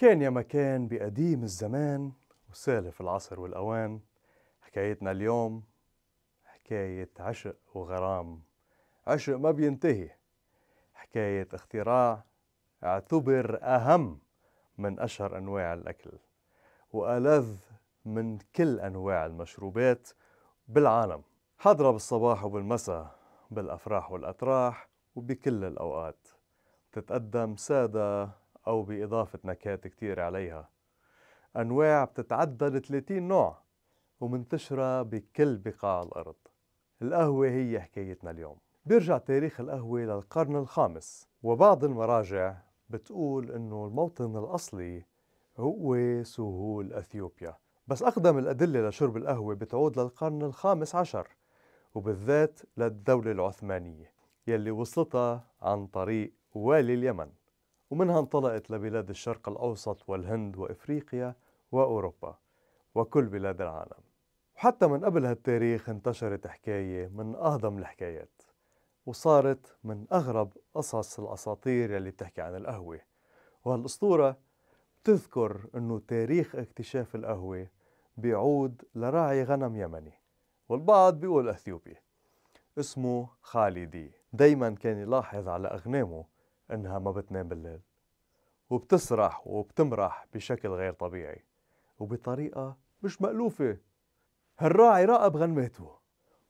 كان يا مكان بقديم الزمان وسالف العصر والأوان حكايتنا اليوم حكاية عشق وغرام عشق ما بينتهي حكاية اختراع اعتبر أهم من أشهر أنواع الأكل وألذ من كل أنواع المشروبات بالعالم حاضرة بالصباح وبالمساء بالأفراح والأتراح وبكل الأوقات تتقدم سادة أو بإضافة نكهات كتير عليها أنواع بتتعدى ال 30 نوع ومنتشرة بكل بقاع الأرض القهوة هي حكايتنا اليوم بيرجع تاريخ القهوة للقرن الخامس وبعض المراجع بتقول أنه الموطن الأصلي هو سهول أثيوبيا بس أقدم الأدلة لشرب القهوة بتعود للقرن الخامس عشر وبالذات للدولة العثمانية يلي وصلتها عن طريق والي اليمن ومنها انطلقت لبلاد الشرق الأوسط والهند وإفريقيا وأوروبا وكل بلاد العالم وحتى من قبل هالتاريخ انتشرت حكاية من أهضم الحكايات وصارت من أغرب قصص الأساطير اللي بتحكي عن القهوة وهالأسطورة بتذكر أنه تاريخ اكتشاف القهوة بيعود لراعي غنم يمني والبعض بيقول أثيوبي اسمه خالدي دايما كان يلاحظ على أغنامه إنها ما بتنام بالليل وبتسرح وبتمرح بشكل غير طبيعي وبطريقة مش مألوفة هالراعي راقب غنمته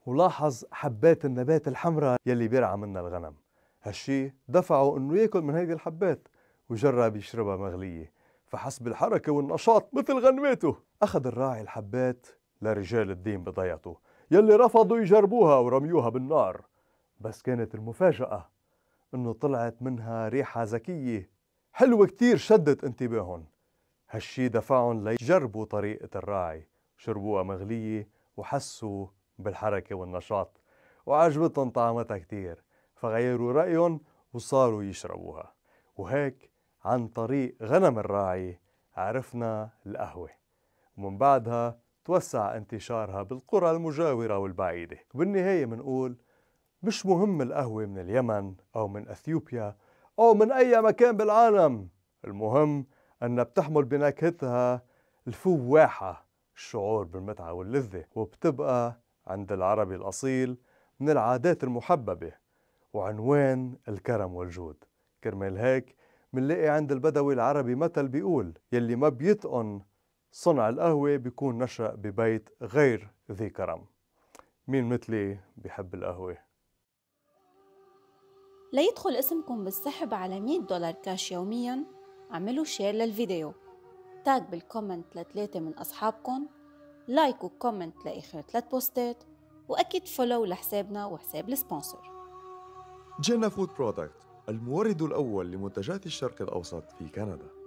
ولاحظ حبات النبات الحمراء يلي بيرعى منها الغنم هالشي دفعه انه ياكل من هيدي الحبات وجرب يشربها مغلية فحسب الحركة والنشاط مثل غنمته أخذ الراعي الحبات لرجال الدين بضيعته يلي رفضوا يجربوها ورميوها بالنار بس كانت المفاجأة انه طلعت منها ريحة ذكية حلوة كتير شدت انتباههم هالشي دفعهم ليجربوا طريقة الراعي شربوها مغلية وحسوا بالحركة والنشاط وعجبتهم طعمتها كتير فغيروا رأيهم وصاروا يشربوها وهيك عن طريق غنم الراعي عرفنا القهوة ومن بعدها توسع انتشارها بالقرى المجاورة والبعيدة وبالنهاية منقول مش مهم القهوة من اليمن أو من أثيوبيا أو من أي مكان بالعالم المهم أنها بتحمل بنكهتها الفواحة الشعور بالمتعة واللذة وبتبقى عند العربي الأصيل من العادات المحببة وعنوان الكرم والجود كرمال هيك منلاقي عند البدوي العربي مثل بيقول يلي ما بيتقن صنع القهوة بيكون نشأ ببيت غير ذي كرم مين مثلي بحب القهوة ليدخل اسمكم بالسحب على 100 دولار كاش يوميا اعملوا شير للفيديو تاج بالكومنت لثلاثة من أصحابكم لايك وكومنت لآخر ثلاث بوستات وأكيد فولو لحسابنا وحساب السبونسر جينا فود برودكت المورد الأول لمنتجات الشرق الأوسط في كندا